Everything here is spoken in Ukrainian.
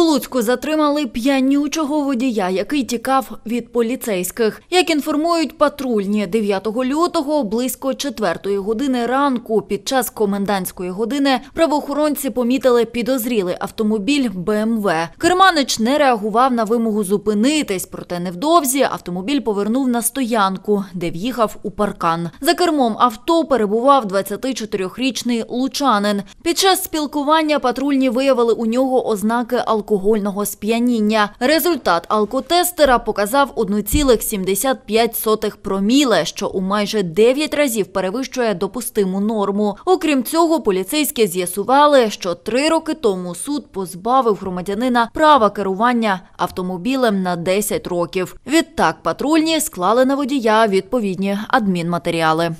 У Луцьку затримали п'янючого водія, який тікав від поліцейських. Як інформують патрульні 9 лютого близько 4 години ранку під час комендантської години правоохоронці помітили підозрілий автомобіль БМВ. Ем Керманич не реагував на вимогу зупинитись, проте невдовзі автомобіль повернув на стоянку, де в'їхав у паркан. За кермом авто перебував 24-річний лучанин. Під час спілкування патрульні виявили у нього ознаки алкоголю алкогольного сп'яніння. Результат алкотестера показав 1,75 проміле, що у майже 9 разів перевищує допустиму норму. Окрім цього, поліцейські з'ясували, що три роки тому суд позбавив громадянина права керування автомобілем на 10 років. Відтак патрульні склали на водія відповідні адмінматеріали.